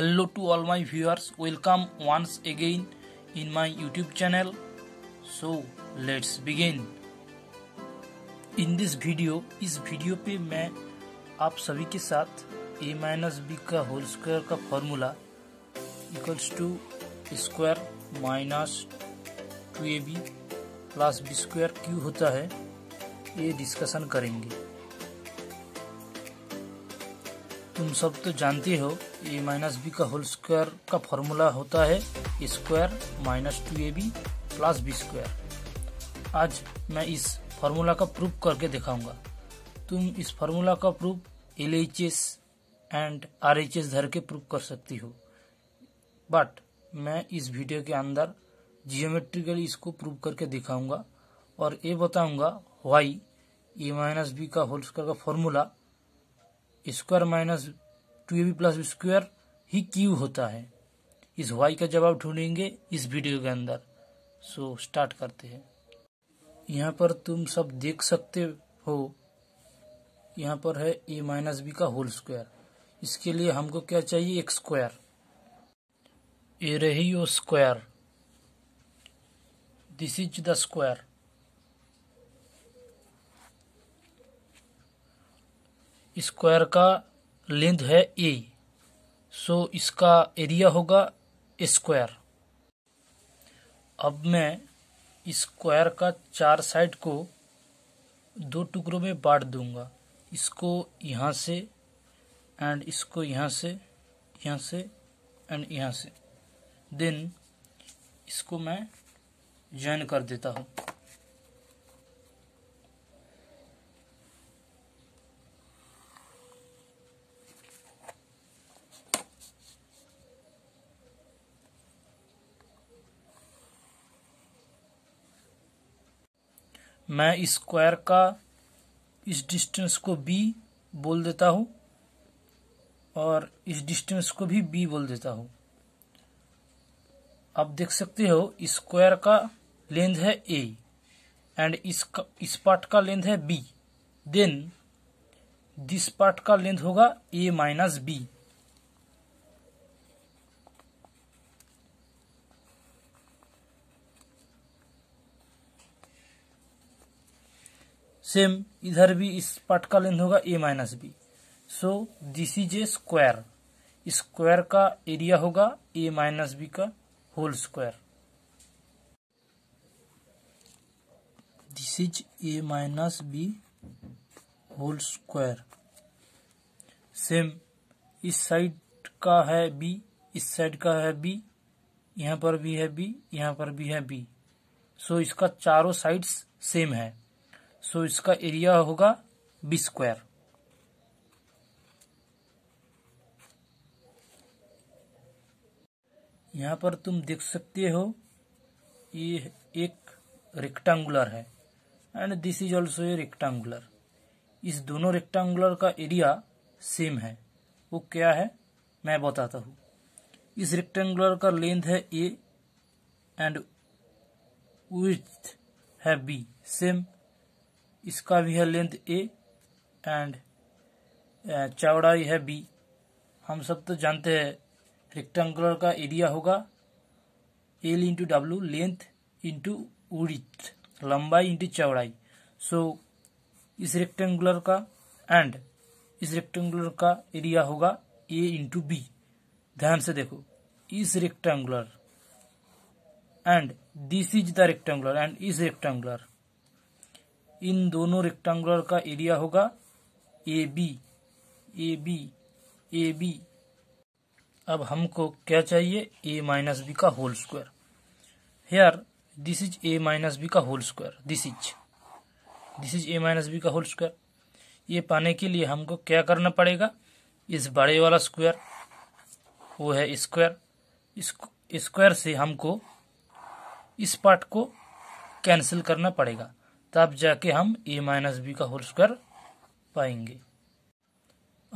hello to all my viewers welcome once again in my YouTube channel so let's begin in this video इस video पे मैं आप सभी के साथ ए माइनस बी का होल स्क्वायर का formula equals to square minus two A B plus B square क्यू होता है ये डिस्कशन करेंगे तुम सब तो जानते हो ए माइनस बी का होल स्क्वायर का फॉर्मूला होता है square minus two A B plus B square आज मैं इस फार्मूला का प्रूफ करके दिखाऊंगा तुम इस फार्मूला का proof L H S and R H S धर के प्रूफ कर सकती हो बट मैं इस वीडियो के अंदर जियोमेट्रिकली इसको प्रूव करके दिखाऊंगा और ये बताऊंगा वाई ए माइनस बी का होल स्क्वायर का formula square minus two A B plus square ही क्यू होता है इस वाई का जवाब ढूंढेंगे इस वीडियो के अंदर सो स्टार्ट करते हैं यहाँ पर तुम सब देख सकते हो यहाँ पर है ए माइनस बी का होल स्क्वायर इसके लिए हमको क्या चाहिए एक स्क्वायर ए रही square this is the square square का लेंथ है ए सो इसका एरिया होगा स्क्वायर अब मैं स्क्वायर का चार साइड को दो टुकड़ों में बांट दूंगा इसको यहाँ से एंड इसको यहाँ से यहाँ से एंड यहाँ से देन इसको मैं ज्वाइन कर देता हूँ मैं स्क्वायर का इस डिस्टेंस को बी बोल देता हूँ और इस डिस्टेंस को भी बी बोल देता हूँ आप देख सकते हो स्क्वायर का लेंथ है ए एंड इसका इस पार्ट का लेंथ है बी देन दिस पार्ट का लेंथ होगा ए माइनस बी सेम इधर भी इस पार्ट का लेंथ होगा ए minus B so this is A square square का एरिया होगा ए माइनस बी का whole square this is A minus b whole square same इस साइड का है बी इस साइड का है बी यहाँ पर भी है बी यहां पर भी है बी सो so इसका चारों साइड्स सेम है सो इसका एरिया होगा बी स्क्वायर यहां पर तुम देख सकते हो ये एक रेक्टेंगुलर है and this is also a rectangular इस दोनों रेक्टेंगुलर का एरिया सेम है वो क्या है मैं बताता हूं इस रेक्टेंगुलर का लेंथ है ए एंड विथ है बी सेम इसका भी है लेंथ ए एंड चौड़ाई है बी हम सब तो जानते हैं रेक्टेंगुलर का एरिया होगा L into W length into width लंबाई इंटू चौड़ाई सो इस रेक्टेंगुलर का एंड इस रेक्टेंगुलर का एरिया होगा ए इंटू बी ध्यान से देखो इस rectangular and this is the rectangular and इस रेक्टेंगुलर इन दोनों रेक्टेंगुलर का एरिया होगा A B A B A B अब हमको क्या चाहिए ए माइनस बी का whole square here this is A minus B का whole square this is this is A minus B का होल स्क्वायर ये पाने के लिए हमको क्या करना पड़ेगा इस बड़े वाला स्क्वायर वो है स्क्वायर स्क्वायर से हमको इस पार्ट को कैंसिल करना पड़ेगा तब जाके हम ए माइनस बी का होल स्क्वायर पाएंगे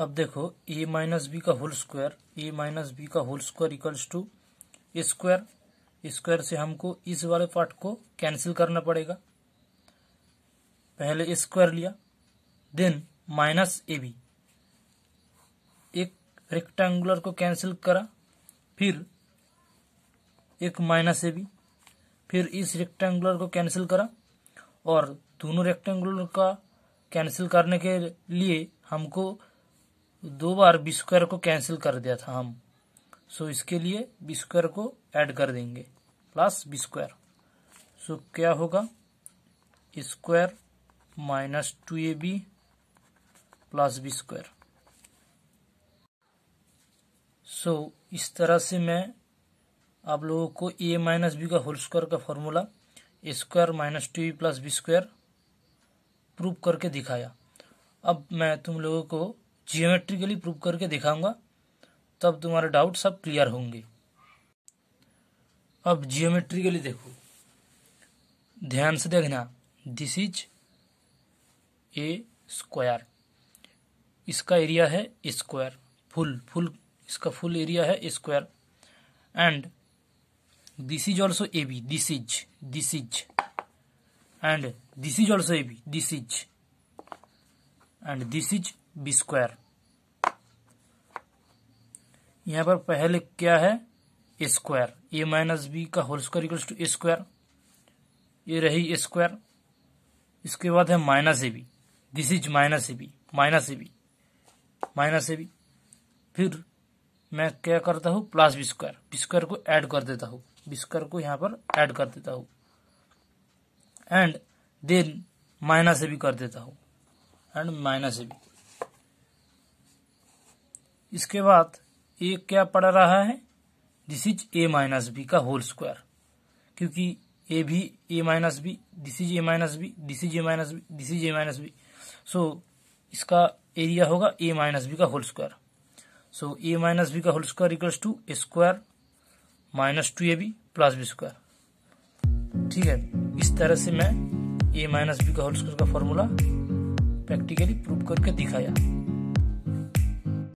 अब देखो ए माइनस बी का whole square A minus B का whole square equals to square square से हमको इस वाले पार्ट को कैंसिल करना पड़ेगा पहले स्क्वायर लिया देन माइनस ए बी एक रेक्टेंगुलर को कैंसिल करा फिर एक माइनस ए बी फिर इस रेक्टेंगुलर को कैंसिल करा और दोनों रेक्टेंगुलर का कैंसिल करने के लिए हमको दो बार बी स्क्वायर को कैंसिल कर दिया था हम सो इसके लिए बी स्क्वायर को ऐड कर देंगे प्लस बी स्क्वायर सो क्या होगा square minus two A B plus B square so इस तरह से मैं आप लोगों को ए माइनस बी का होल स्क्वायर का formula square minus two plus B square prove करके दिखाया अब मैं तुम लोगों को जियोमेट्रिकली प्रूव करके दिखाऊंगा तब तुम्हारे डाउट सब क्लियर होंगे अब जियोमेट्रिकली देखो ध्यान से देखना दिस इज ए स्क्वायर इसका एरिया है स्क्वायर फुल फुल इसका फुल एरिया है square and this is also ab this is this is and this is also ab this is and this is b square यहाँ पर पहले क्या है A square A minus B का whole square equals to A square ये रही A square इसके बाद है minus A B this is minus A B minus A B minus A B फिर मैं क्या करता हूँ plus B square B square को ऐड कर देता हूँ बिस्कर को यहाँ पर ऐड कर देता हूँ एंड देन माइनस से भी कर देता हूँ एंड माइनस से भी इसके बाद ए क्या पड़ रहा है this is A minus B का होल स्क्वायर क्योंकि ए भी A minus B this is A minus B this is A minus B this is A minus B so इसका एरिया होगा ए माइनस बी का whole square so A minus B का whole square equals to A square minus two A B plus B square ठीक है इस तरह से मैं ए माइनस बी का होल स्क्वायर का फॉर्मूला प्रैक्टिकली प्रूव करके दिखाया